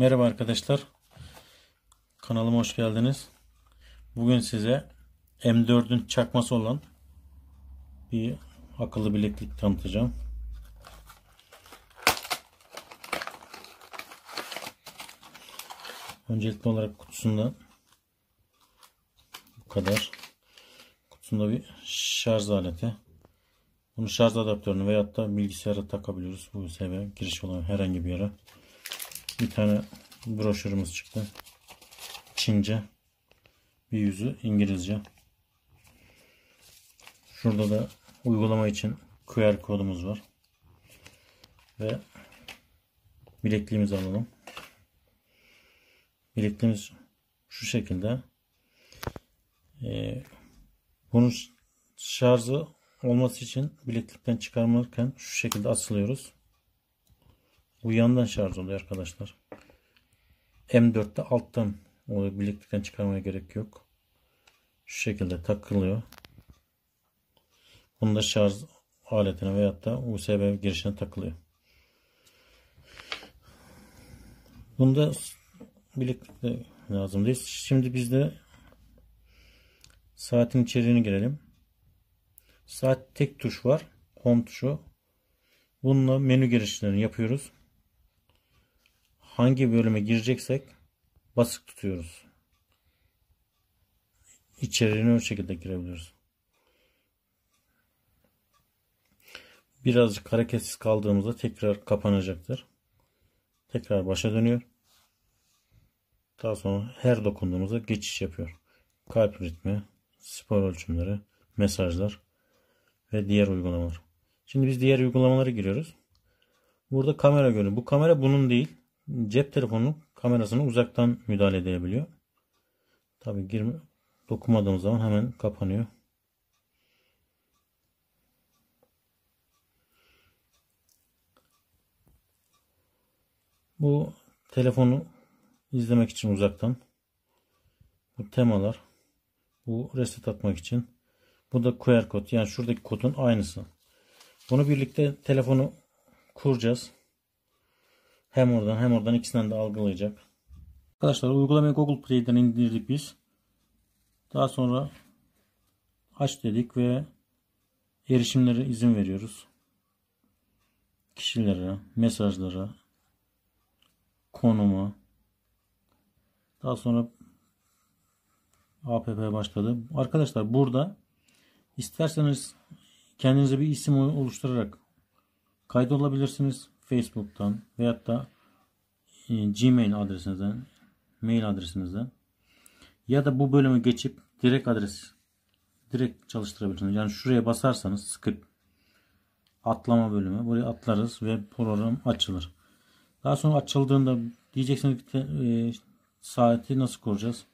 Merhaba arkadaşlar. Kanalıma hoş geldiniz. Bugün size M4'ün çakması olan bir akıllı bileklik tanıtacağım. Öncelikli olarak kutusunda bu kadar. Kutusunda bir şarj aleti. Bunu şarj adaptörünü veyahut da bilgisayara takabiliyoruz. bu sebebi giriş olan herhangi bir yere. Bir tane broşürümüz çıktı. Çince. Bir yüzü İngilizce. Şurada da uygulama için QR kodumuz var. Ve bilekliğimizi alalım. Bilekliğimiz şu şekilde. Ee, bunun şarjı olması için bileklikten çıkarmalarken şu şekilde asılıyoruz. Bu yandan şarj oluyor arkadaşlar. M4'te alttan onu bileklikten çıkarmaya gerek yok. Şu şekilde takılıyor. Bunda şarj aletine veyahut da USB girişine takılıyor. Bunda bileklik de lazım değil. Şimdi biz de saatin içeriğine girelim. Saat tek tuş var. Home tuşu. Bununla menü girişlerini yapıyoruz hangi bölüme gireceksek basık tutuyoruz. İçeriğine o şekilde girebiliyoruz. Birazcık hareketsiz kaldığımızda tekrar kapanacaktır. Tekrar başa dönüyor. Daha sonra her dokunduğumuzda geçiş yapıyor. Kalp ritmi, spor ölçümleri, mesajlar ve diğer uygulamalar. Şimdi biz diğer uygulamalara giriyoruz. Burada kamera görünüyor. Bu kamera bunun değil cep telefonunun kamerasını uzaktan müdahale edebiliyor. Tabi girme dokunmadığım zaman hemen kapanıyor. Bu telefonu izlemek için uzaktan. Bu temalar. Bu reset atmak için. Bu da QR kod. Yani şuradaki kodun aynısı. Bunu birlikte telefonu kuracağız. Hem oradan hem oradan ikisinden de algılayacak. Arkadaşlar uygulamayı Google Play'den indirdik biz. Daha sonra aç dedik ve erişimlere izin veriyoruz. Kişilere, mesajlara, konuma. Daha sonra app başladı. Arkadaşlar burada isterseniz kendinize bir isim oluşturarak kaydolabilirsiniz. Facebook'tan veyahut da e, Gmail adresinizden, mail adresinizden ya da bu bölümü geçip direkt adres direkt çalıştırabilirsiniz. Yani şuraya basarsanız script atlama bölümü. Buraya atlarız ve program açılır. Daha sonra açıldığında diyeceksiniz ki e, saati nasıl kuracağız?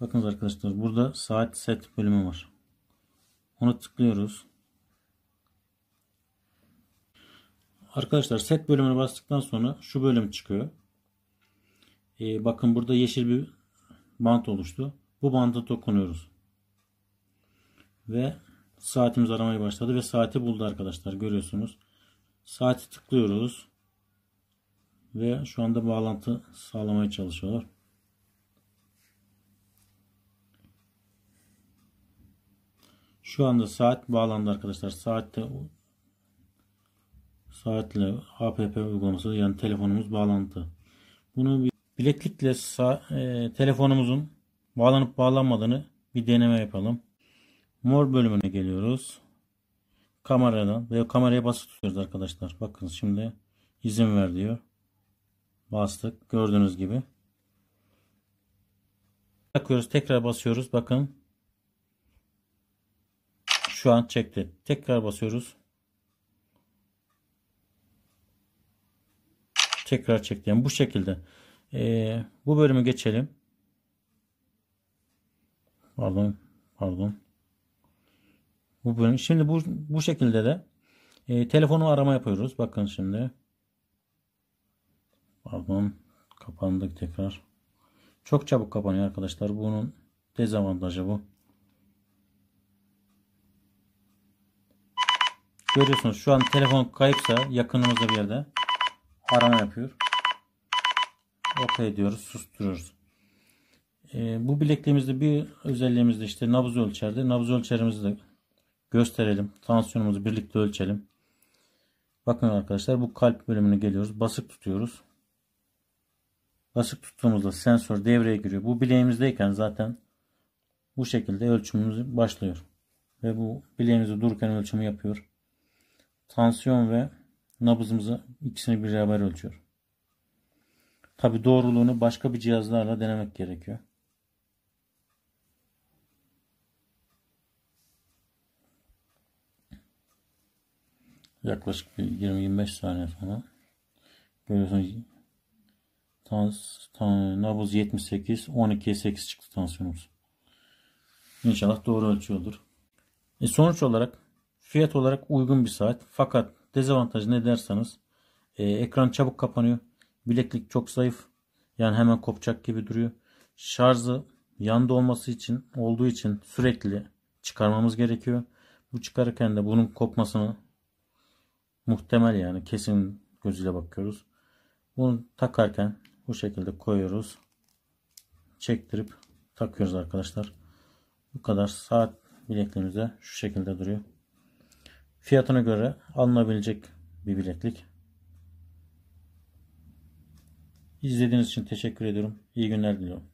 Bakınız arkadaşlar burada saat set bölümü var. Onu tıklıyoruz. Arkadaşlar set bölümüne bastıktan sonra şu bölüm çıkıyor. Ee, bakın burada yeşil bir bant oluştu. Bu banta dokunuyoruz. Ve saatimiz aramaya başladı ve saati buldu arkadaşlar görüyorsunuz. Saati tıklıyoruz. Ve şu anda bağlantı sağlamaya çalışıyorlar. Şu anda saat bağlandı arkadaşlar. Saatte saatle app uygulaması yani telefonumuz bağlantı. Bunu bir bileklikle sağ, e, telefonumuzun bağlanıp bağlanmadığını bir deneme yapalım. Mor bölümüne geliyoruz. Kameradan ve kameraya basıp tutuyoruz arkadaşlar. Bakın şimdi izin ver diyor. Bastık. Gördüğünüz gibi. Takıyoruz. Tekrar basıyoruz. Bakın. Şu an çekti. Tekrar basıyoruz. tekrar çekti. bu şekilde. Ee, bu bölümü geçelim. Pardon. Pardon. Bu bölüm. Şimdi bu, bu şekilde de e, telefonu arama yapıyoruz. Bakın şimdi. Pardon. Kapandık tekrar. Çok çabuk kapanıyor arkadaşlar. Bunun dezavantajı bu. Görüyorsunuz şu an telefon kayıpsa yakınımızda bir yerde arama yapıyor. OK diyoruz. Susturuyoruz. E, bu bilekliğimizde bir özelliğimiz de işte nabız ölçerdi, Nabız ölçerimizi de gösterelim. Tansiyonumuzu birlikte ölçelim. Bakın arkadaşlar bu kalp bölümüne geliyoruz. Basık tutuyoruz. Basık tuttuğumuzda sensör devreye giriyor. Bu bileğimizdeyken zaten bu şekilde ölçümümüz başlıyor. Ve bu bileğimizi dururken ölçümü yapıyor. Tansiyon ve nabızımızı ikisini beraber ölçüyor. Tabi doğruluğunu başka bir cihazlarla denemek gerekiyor. Yaklaşık 20-25 saniye sonra görüyorsunuz tans, tan, nabız 78 12'ye 8 çıktı tansiyonumuz. İnşallah doğru ölçüyordur. E sonuç olarak fiyat olarak uygun bir saat fakat Dezavantajı ne derseniz e, ekran çabuk kapanıyor. Bileklik çok zayıf. Yani hemen kopacak gibi duruyor. Şarjı yanda olması için olduğu için sürekli çıkarmamız gerekiyor. Bu çıkarırken de bunun kopmasını muhtemel yani kesin gözüyle bakıyoruz. Bunu takarken bu şekilde koyuyoruz. Çektirip takıyoruz arkadaşlar. Bu kadar saat bilekliğimizde şu şekilde duruyor fiyatına göre alınabilecek bir bileklik. İzlediğiniz için teşekkür ediyorum. İyi günler diliyorum.